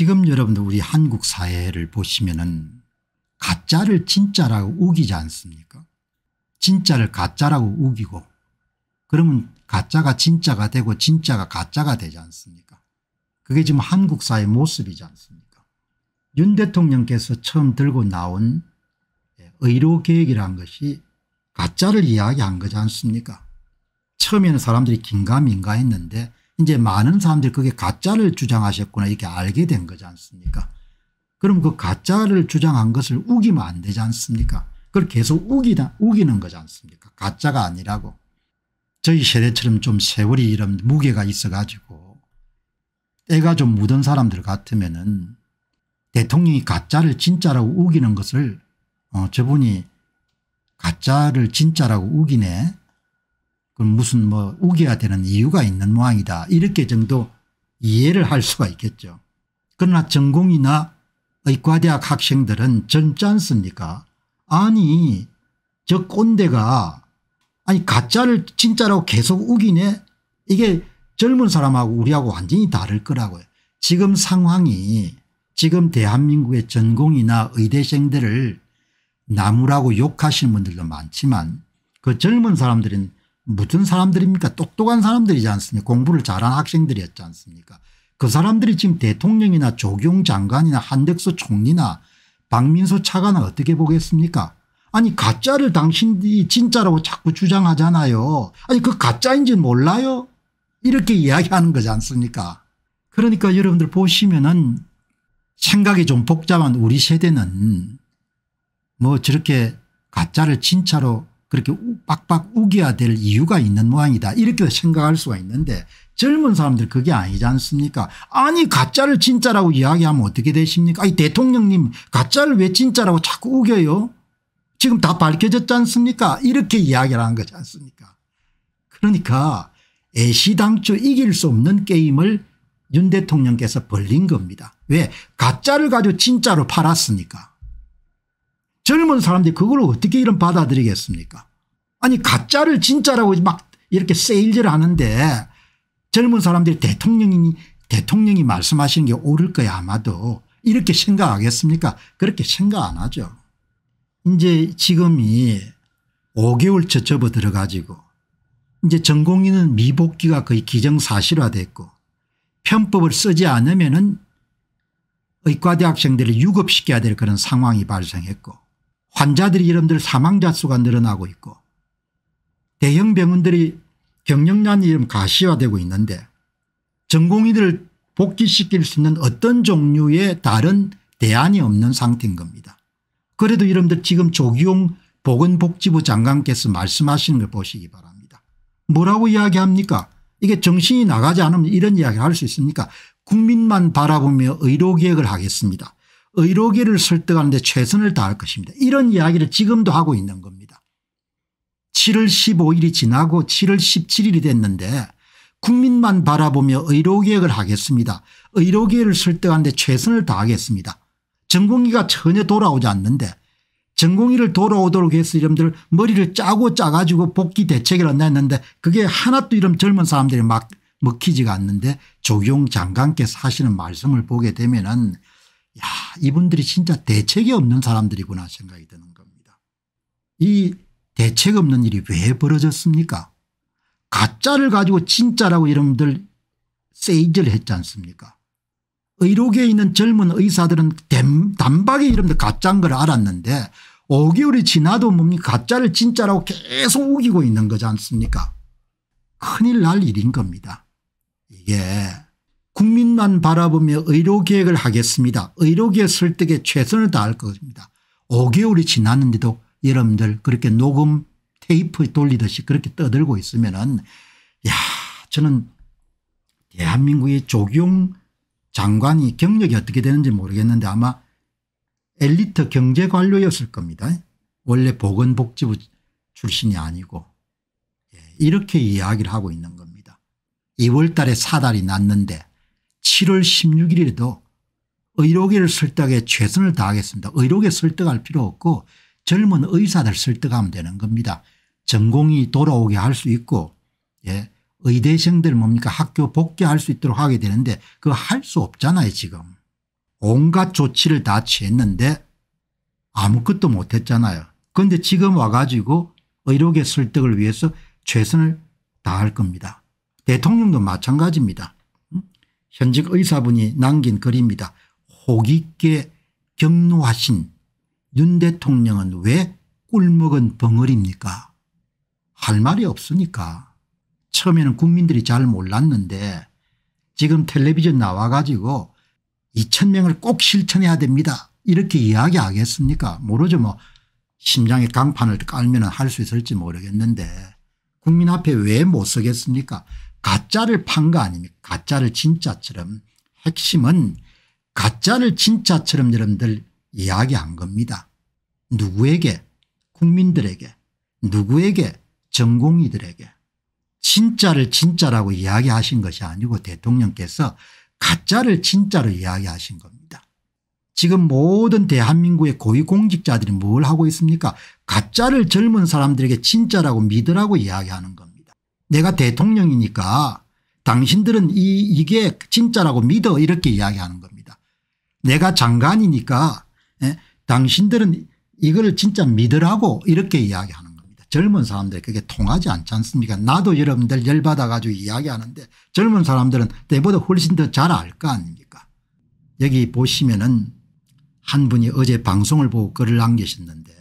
지금 여러분들 우리 한국 사회를 보시면은 가짜를 진짜라고 우기지 않습니까? 진짜를 가짜라고 우기고 그러면 가짜가 진짜가 되고 진짜가 가짜가 되지 않습니까? 그게 지금 한국 사회 모습이지 않습니까? 윤 대통령께서 처음 들고 나온 예, 의료계획이란 것이 가짜를 이야기한 거지 않습니까? 처음에는 사람들이 긴가민가 했는데 이제 많은 사람들이 그게 가짜를 주장하셨구나 이렇게 알게 된 거지 않습니까 그럼 그 가짜를 주장한 것을 우기면 안 되지 않습니까 그걸 계속 우기다, 우기는 거지 않습니까 가짜가 아니라고 저희 세대처럼 좀 세월이 이런 무게가 있어 가지고 때가 좀 묻은 사람들 같으면 은 대통령이 가짜를 진짜라고 우기는 것을 어, 저분이 가짜를 진짜라고 우기네 그럼 무슨 뭐 우겨야 되는 이유가 있는 모양이다 이렇게 정도 이해를 할 수가 있겠죠. 그러나 전공이나 의과대학 학생들은 젊지 않습니까 아니 저 꼰대가 아니 가짜를 진짜라고 계속 우기네 이게 젊은 사람하고 우리하고 완전히 다를 거라고요. 지금 상황이 지금 대한민국의 전공이나 의대생들을 나무라고 욕하시는 분들도 많지만 그 젊은 사람들은 무슨 사람들입니까 똑똑한 사람들이지 않습니까 공부를 잘한 학생들이었지 않습니까 그 사람들이 지금 대통령이나 조경 장관이나 한덕수 총리나 박민수 차관을 어떻게 보겠습니까 아니 가짜를 당신이 진짜라고 자꾸 주장하잖아요 아니 그 가짜인지 몰라요 이렇게 이야기하는 거지 않습니까 그러니까 여러분들 보시면은 생각이 좀 복잡한 우리 세대는 뭐 저렇게 가짜를 진짜로 그렇게 빡빡 우겨야 될 이유가 있는 모양이다 이렇게 생각할 수가 있는데 젊은 사람들 그게 아니지 않습니까 아니 가짜를 진짜라고 이야기하면 어떻게 되십니까 아니 대통령님 가짜를 왜 진짜라고 자꾸 우겨요 지금 다 밝혀졌지 않습니까 이렇게 이야기를 한 거지 않습니까 그러니까 애시당초 이길 수 없는 게임을 윤 대통령께서 벌린 겁니다 왜 가짜를 가지고 진짜로 팔았으니까 젊은 사람들이 그걸 어떻게 이런 받아들이겠습니까 아니 가짜를 진짜라고 막 이렇게 세일즈를 하는데 젊은 사람들이 대통령이 대통령이 말씀하시는 게 옳을 거야 아마도 이렇게 생각하겠습니까 그렇게 생각 안 하죠. 이제 지금이 5개월째 접어 들어가지고 이제 전공인은 미복귀가 거의 기정사실화됐고 편법을 쓰지 않으면 은 의과대학생들을 유급시켜야 될 그런 상황이 발생했고 환자들이 이름들 사망자 수가 늘어나고 있고 대형 병원들이 경영난 이름 가시화되고 있는데 전공의들을 복귀시킬 수 있는 어떤 종류의 다른 대안이 없는 상태인 겁니다. 그래도 이름들 지금 조기용 보건복지부 장관께서 말씀하시는 걸 보시기 바랍니다. 뭐라고 이야기합니까 이게 정신이 나가지 않으면 이런 이야기를 할 수 있습니까 국민만 바라보며 의료개혁을 하겠습니다. 의료계를 설득하는데 최선을 다할 것입니다. 이런 이야기를 지금도 하고 있는 겁니다. 7월 15일이 지나고 7월 17일이 됐는데 국민만 바라보며 의료계획을 하겠습니다. 의료계를 설득하는데 최선을 다하겠습니다. 전공의가 전혀 돌아오지 않는데 전공의를 돌아오도록 해서 이름들 머리를 짜고 짜가지고 복귀 대책을 내놨는데 그게 하나도 이런 젊은 사람들이 막 먹히지가 않는데 조경 장관께서 하시는 말씀을 보게 되면은 야 이분들이 진짜 대책이 없는 사람들이구나 생각이 드는 겁니다. 이 대책 없는 일이 왜 벌어졌습니까 가짜를 가지고 진짜라고 여러들 세이즈를 했지 않습니까 의료계에 있는 젊은 의사들은 단박에 여러들 가짜인 걸 알았는데 5개월이 지나도 뭡니까 가짜를 진짜라고 계속 우기고 있는 거지 않습니까 큰일 날 일인 겁니다. 이게 국민만 바라보며 의료기획을 하겠습니다. 의료기획 설득에 최선을 다할 것입니다. 5개월이 지났는데도 여러분들 그렇게 녹음 테이프 돌리듯이 그렇게 떠들고 있으면 은야 저는 대한민국의 조경 장관이 경력이 어떻게 되는지 모르겠는데 아마 엘리트 경제관료였을 겁니다. 원래 보건복지부 출신이 아니고 예, 이렇게 이야기를 하고 있는 겁니다. 2월 달에 사달이 났는데 7월 16일에도 의료계를 설득해 최선을 다하겠습니다. 의료계 설득할 필요 없고 젊은 의사들 설득하면 되는 겁니다. 전공이 돌아오게 할 수 있고 예. 의대생들 뭡니까 학교 복귀할 수 있도록 하게 되는데 그거 할 수 없잖아요 지금. 온갖 조치를 다 취했는데 아무것도 못했잖아요. 그런데 지금 와가지고 의료계 설득을 위해서 최선을 다할 겁니다. 대통령도 마찬가지입니다. 현직 의사분이 남긴 글입니다. 호기게 경로하신 윤 대통령은 왜 꿀먹은 벙어리입니까 할 말이 없으니까 처음에는 국민들이 잘 몰랐는데 지금 텔레비전 나와가지고 2천명을 꼭 실천해야 됩니다 이렇게 이야기하겠습니까 모르죠 뭐 심장에 강판을 깔면 할 수 있을지 모르겠는데 국민 앞에 왜 못 서겠습니까 가짜를 판 거 아닙니까 가짜를 진짜처럼 핵심은 가짜를 진짜처럼 여러분들 이야기한 겁니다. 누구에게 국민들에게 누구에게 전공이들에게 진짜를 진짜라고 이야기하신 것이 아니고 대통령께서 가짜를 진짜로 이야기하신 겁니다. 지금 모든 대한민국의 고위공직자들이 뭘 하고 있습니까 가짜를 젊은 사람들에게 진짜라고 믿으라고 이야기하는 겁니다. 내가 대통령이니까 당신들은 이 이게 진짜라고 믿어 이렇게 이야기하는 겁니다. 내가 장관이니까 예? 당신들은 이걸 진짜 믿으라고 이렇게 이야기하는 겁니다. 젊은 사람들 그게 통하지 않지 않습니까 나도 여러분들 열받아 가지고 이야기하는데 젊은 사람들은 때보다 훨씬 더 잘 알 거 아닙니까 여기 보시면은 한 분이 어제 방송을 보고 글을 남기셨는데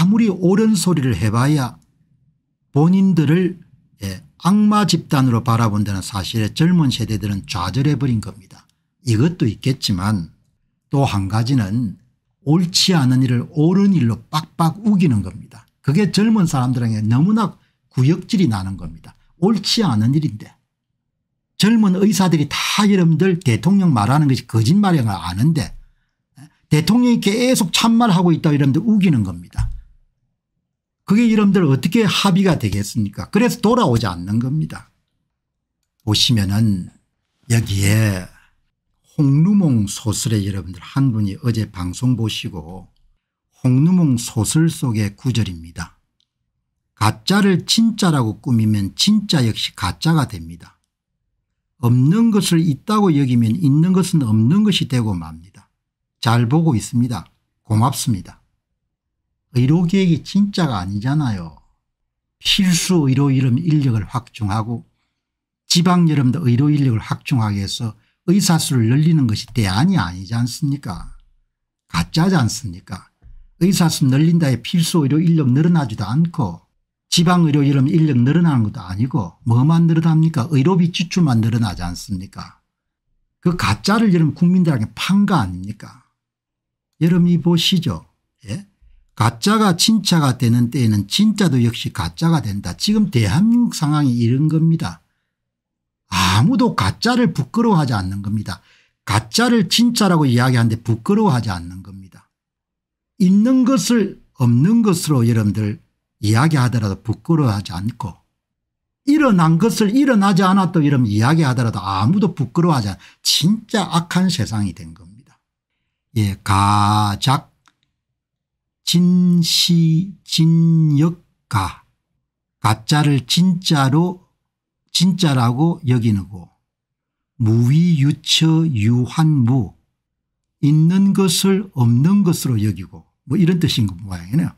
아무리 옳은 소리를 해봐야 본인들을 예, 악마 집단으로 바라본다는 사실에 젊은 세대들은 좌절해버린 겁니다. 이것도 있겠지만 또 한 가지는 옳지 않은 일을 옳은 일로 빡빡 우기는 겁니다. 그게 젊은 사람들에게 너무나 구역질이 나는 겁니다. 옳지 않은 일인데 젊은 의사들이 다 여러분들 대통령 말하는 것이 거짓말인 걸 아는데 예, 대통령이 계속 참말하고 있다고 러분 우기는 겁니다. 그게 이름들 어떻게 합의가 되겠습니까 그래서 돌아오지 않는 겁니다. 보시면은 여기에 홍루몽 소설의 여러분들 한 분이 어제 방송 보시고 홍루몽 소설 속의 구절입니다. 가짜를 진짜라고 꾸미면 진짜 역시 가짜가 됩니다. 없는 것을 있다고 여기면 있는 것은 없는 것이 되고 맙니다. 잘 보고 있습니다. 고맙습니다. 의료계획이 진짜가 아니잖아요. 필수 의료 이름 인력을 확충하고 지방 여름도 의료 인력을 확충하기 위해서 의사 수를 늘리는 것이 대안이 아니지 않습니까 가짜지 않습니까 의사 수 늘린다에 필수 의료 인력 늘어나지도 않고 지방 의료 이름 인력 늘어나는 것도 아니고 뭐만 늘어납니까 의료비 지출만 늘어나지 않습니까 그 가짜를 여러분 국민들에게 판 거 아닙니까 여러분 이 보시죠 예? 가짜가 진짜가 되는 때에는 진짜도 역시 가짜가 된다. 지금 대한민국 상황이 이런 겁니다. 아무도 가짜를 부끄러워하지 않는 겁니다. 가짜를 진짜라고 이야기하는데 부끄러워하지 않는 겁니다. 있는 것을 없는 것으로 여러분들 이야기하더라도 부끄러워하지 않고 일어난 것을 일어나지 않았도 이런 이야기하더라도 아무도 부끄러워하지 않아 진짜 악한 세상이 된 겁니다. 예, 가작 진시 진역가 가짜를 진짜로 진짜라고 여기는고 무위유처 유환무 있는 것을 없는 것으로 여기고 뭐 이런 뜻인 것 모양이네요.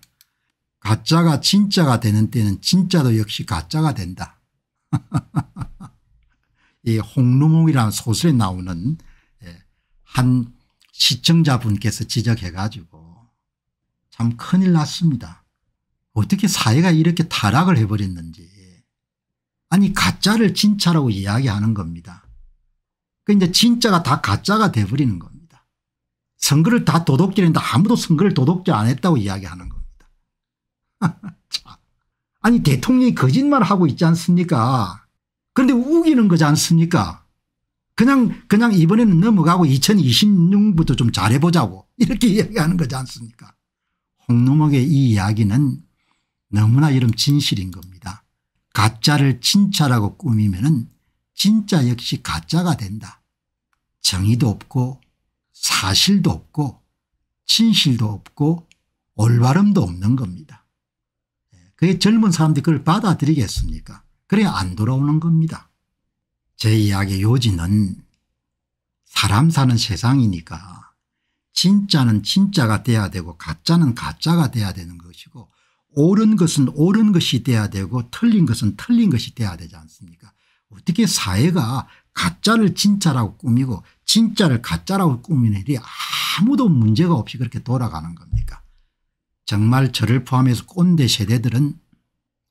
가짜가 진짜가 되는 때는 진짜도 역시 가짜가 된다. 이 홍루몽이라는 소설에 나오는 예, 한 시청자분께서 지적해 가지고 참 큰일 났습니다. 어떻게 사회가 이렇게 타락을 해버렸는지. 아니 가짜를 진짜라고 이야기하는 겁니다. 그러니까 이제 진짜가 다 가짜가 돼버리는 겁니다. 선거를 다 도둑질했는데 아무도 선거를 도둑질 안 했다고 이야기하는 겁니다. 아니 대통령이 거짓말하고 있지 않습니까 그런데 우기는 거지 않습니까 그냥 그냥 이번에는 넘어가고 2026년부터 좀 잘해보자고 이렇게 이야기하는 거지 않습니까 홍노목의 이 이야기는 너무나 이런 진실인 겁니다. 가짜를 진짜라고 꾸미면 진짜 역시 가짜가 된다. 정의도 없고 사실도 없고 진실도 없고 올바름도 없는 겁니다. 그게 젊은 사람들이 그걸 받아들이겠습니까 그래야 안 돌아오는 겁니다. 제 이야기 요지는 사람 사는 세상이니까 진짜는 진짜가 돼야 되고 가짜는 가짜가 돼야 되는 것이고 옳은 것은 옳은 것이 돼야 되고 틀린 것은 틀린 것이 돼야 되지 않습니까 어떻게 사회가 가짜를 진짜라고 꾸미고 진짜를 가짜라고 꾸미는 일이 아무도 문제가 없이 그렇게 돌아가는 겁니까 정말 저를 포함해서 꼰대 세대들은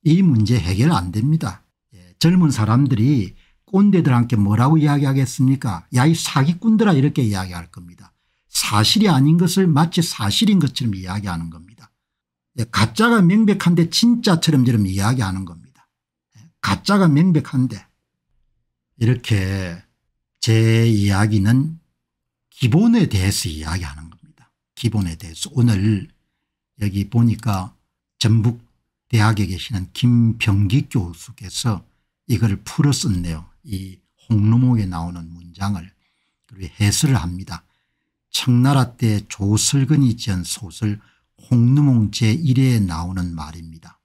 이 문제 해결 안 됩니다 예, 젊은 사람들이 꼰대들한테 뭐라고 이야기하겠습니까 야 이 사기꾼들아 이렇게 이야기할 겁니다 사실이 아닌 것을 마치 사실인 것처럼 이야기하는 겁니다. 예, 가짜가 명백한데 진짜처럼 저럼 이야기하는 겁니다. 예, 가짜가 명백한데 이렇게 제 이야기는 기본에 대해서 이야기하는 겁니다. 기본에 대해서 오늘 여기 보니까 전북 대학에 계시는 김병기 교수께서 이걸 풀어 썼네요. 이 홍로목에 나오는 문장을 그리고 해설을 합니다. 청나라 때조슬근이 지은 소설 홍누몽 제1회에 나오는 말입니다.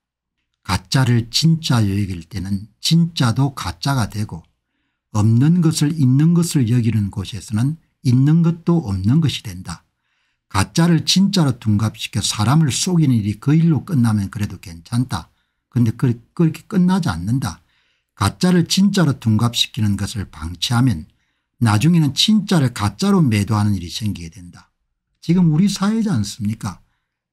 가짜를 진짜여 여길 때는 진짜도 가짜가 되고 없는 것을 있는 것을 여기는 곳에서는 있는 것도 없는 것이 된다. 가짜를 진짜로 둔갑시켜 사람을 속이는 일이 그 일로 끝나면 그래도 괜찮다. 그런데 그, 그렇게 끝나지 않는다. 가짜를 진짜로 둔갑시키는 것을 방치하면 나중에는 진짜를 가짜로 매도하는 일이 생기게 된다. 지금 우리 사회지 않습니까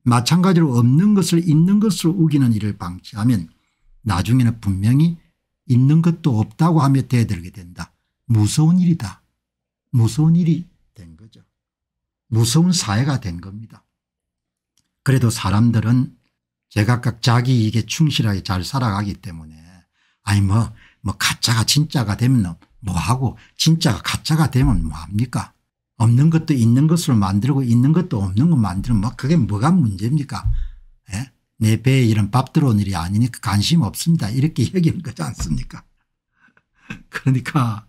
마찬가지로 없는 것을 있는 것으로 우기는 일을 방치하면 나중에는 분명히 있는 것도 없다고 하며 대들게 된다. 무서운 일이다. 무서운 일이 된 거죠. 무서운 사회가 된 겁니다. 그래도 사람들은 제각각 자기 이익에 충실하게 잘 살아가기 때문에 아니 뭐, 뭐 가짜가 진짜가 되면 뭐하고 진짜가 가짜가 되면 뭐합니까 없는 것도 있는 것으로 만들고 있는 것도 없는 거 만들면 뭐 그게 뭐가 문제입니까 예? 내 배에 이런 밥 들어온 일이 아니니까 그 관심 없습니다 이렇게 여기는 거지 않습니까 그러니까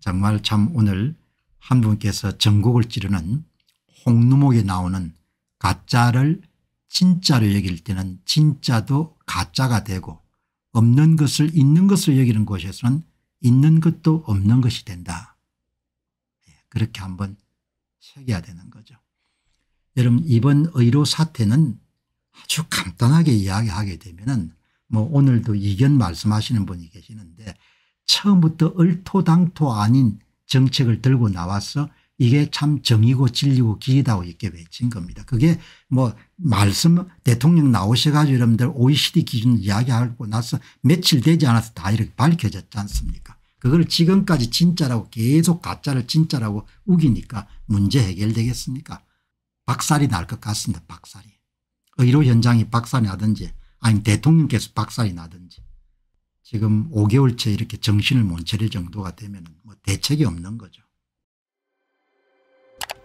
정말 참 오늘 한 분께서 전국을 찌르는 홍루목에 나오는 가짜를 진짜로 여길 때는 진짜도 가짜가 되고 없는 것을 있는 것을 여기는 곳에서는 있는 것도 없는 것이 된다. 예, 그렇게 한번 새겨야 되는 거죠. 여러분 이번 의료 사태는 아주 간단하게 이야기하게 되면 은뭐 오늘도 이견 말씀하시는 분이 계시는데 처음부터 얼토당토 아닌 정책을 들고 나와서 이게 참 정의고 진리고 길이다고 이렇게 외친 겁니다. 그게 뭐 말씀 대통령 나오셔가지고 여러분들 OECD 기준 이야기하고 나서 며칠 되지 않아서 다 이렇게 밝혀졌지 않습니까 그걸 지금까지 진짜라고 계속 가짜를 진짜라고 우기니까 문제 해결되겠습니까 박살이 날 것 같습니다. 박살이. 의료 현장이 박살이 나든지 아니면 대통령께서 박살이 나든지 지금 5개월째 이렇게 정신을 못 차릴 정도가 되면 뭐 대책이 없는 거죠.